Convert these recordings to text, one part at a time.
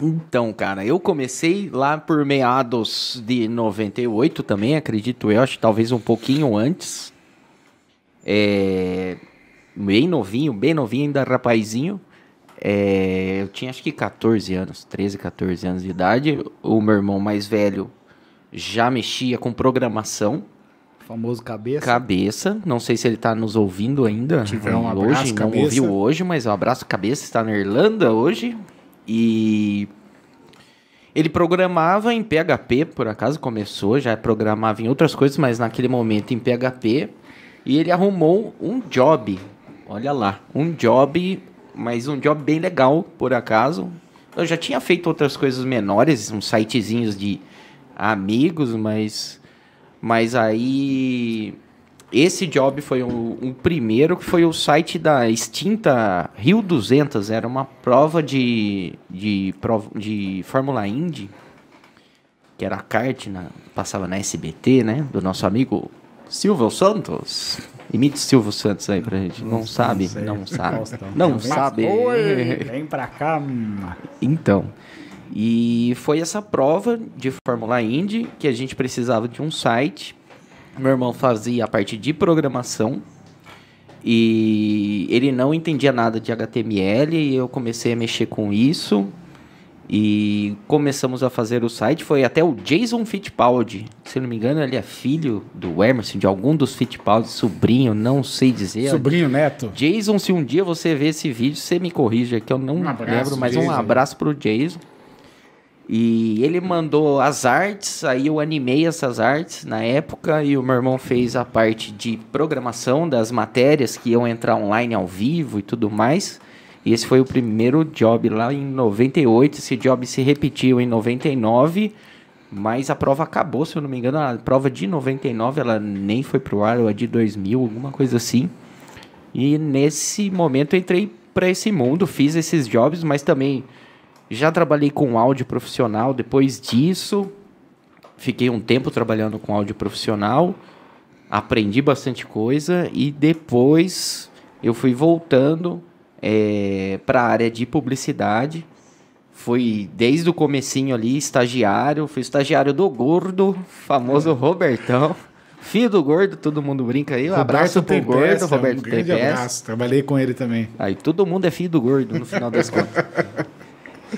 Então, cara, eu comecei lá por meados de 98 também, acredito eu, acho talvez um pouquinho antes. É, bem novinho, bem novinho, ainda rapazinho. É, eu tinha acho que 14 anos, 13, 14 anos de idade. O meu irmão mais velho já mexia com programação. O famoso cabeça. Cabeça. Não sei se ele está nos ouvindo ainda. Tiver um abraço, hoje, cabeça. não ouviu hoje, mas um abraço, cabeça. Está na Irlanda hoje. E ele programava em PHP, por acaso começou, já programava em outras coisas, mas naquele momento em PHP. E ele arrumou um job, olha lá, um job, mas um job bem legal, por acaso. Eu já tinha feito outras coisas menores, uns sitezinhos de amigos, mas mas aí esse job foi o, o primeiro, que foi o site da extinta Rio 200. Era uma prova de, de, de Fórmula Indy, que era a kart, na, passava na SBT, né? Do nosso amigo Silvio Santos. Imite Silvio Santos aí pra gente. Não, não sabe, não sabe. Não, não sabe. Oi, vem pra cá. Hum. Então. E foi essa prova de Fórmula Indy que a gente precisava de um site meu irmão fazia a parte de programação e ele não entendia nada de HTML e eu comecei a mexer com isso e começamos a fazer o site. Foi até o Jason Fittipaldi, se não me engano, ele é filho do Emerson, de algum dos Fittipaldi, sobrinho, não sei dizer. Sobrinho, neto. Jason, se um dia você ver esse vídeo, você me corrija, que eu não um abraço, lembro, mas Jason. um abraço pro Jason. E ele mandou as artes, aí eu animei essas artes na época e o meu irmão fez a parte de programação das matérias que iam entrar online ao vivo e tudo mais. E esse foi o primeiro job lá em 98. Esse job se repetiu em 99, mas a prova acabou, se eu não me engano, a prova de 99 ela nem foi pro ar, ou a de 2000, alguma coisa assim. E nesse momento entrei para esse mundo, fiz esses jobs, mas também já trabalhei com áudio profissional. Depois disso, fiquei um tempo trabalhando com áudio profissional. Aprendi bastante coisa e depois eu fui voltando é, para a área de publicidade. Fui desde o comecinho ali estagiário, fui estagiário do Gordo, famoso é. Robertão. Filho do Gordo, todo mundo brinca aí. Um abraço pro Gordo, Roberto um grande abraço, trabalhei com ele também. Aí todo mundo é filho do Gordo, no final das contas.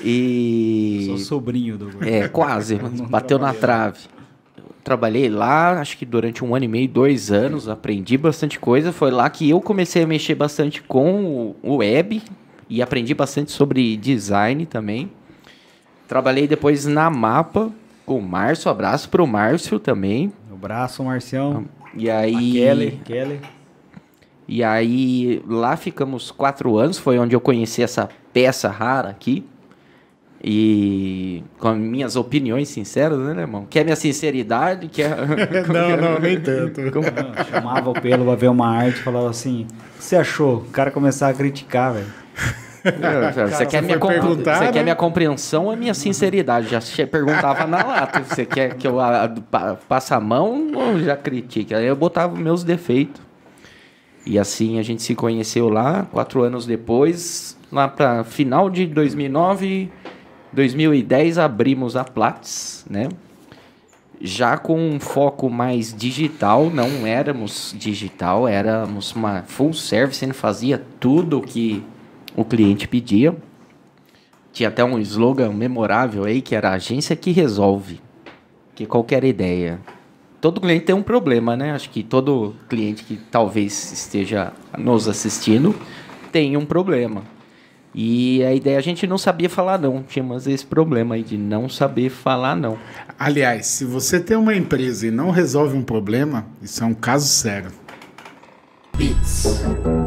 E. Sou sobrinho do. É, quase. bateu na trave. Trabalhei lá, acho que durante um ano e meio, dois anos, aprendi bastante coisa. Foi lá que eu comecei a mexer bastante com o web e aprendi bastante sobre design também. Trabalhei depois na Mapa com o Márcio. Abraço pro Márcio também. Abraço, Marcião. E aí. Kelly, Kelly. E aí lá ficamos quatro anos, foi onde eu conheci essa peça rara aqui, e com minhas opiniões sinceras, né, irmão? Quer minha sinceridade? Quer... não, é? não, nem tanto. É? chamava o Pelo pra ver uma arte e falava assim: o que você achou? O cara começava a criticar, velho. Você quer, minha você né? quer minha compreensão ou é minha sinceridade? Já perguntava na lata. Você quer que eu passe a mão ou já critique? Aí eu botava meus defeitos. E assim a gente se conheceu lá, quatro anos depois, lá para final de 2009, 2010 abrimos a Platts, né? Já com um foco mais digital, não éramos digital, éramos uma full service, ele fazia tudo o que o cliente pedia. Tinha até um slogan memorável aí que era agência que resolve, que qualquer ideia. Todo cliente tem um problema, né? Acho que todo cliente que talvez esteja nos assistindo tem um problema e a ideia, a gente não sabia falar não. Tínhamos esse problema aí de não saber falar não. Aliás, se você tem uma empresa e não resolve um problema, isso é um caso sério. Beats.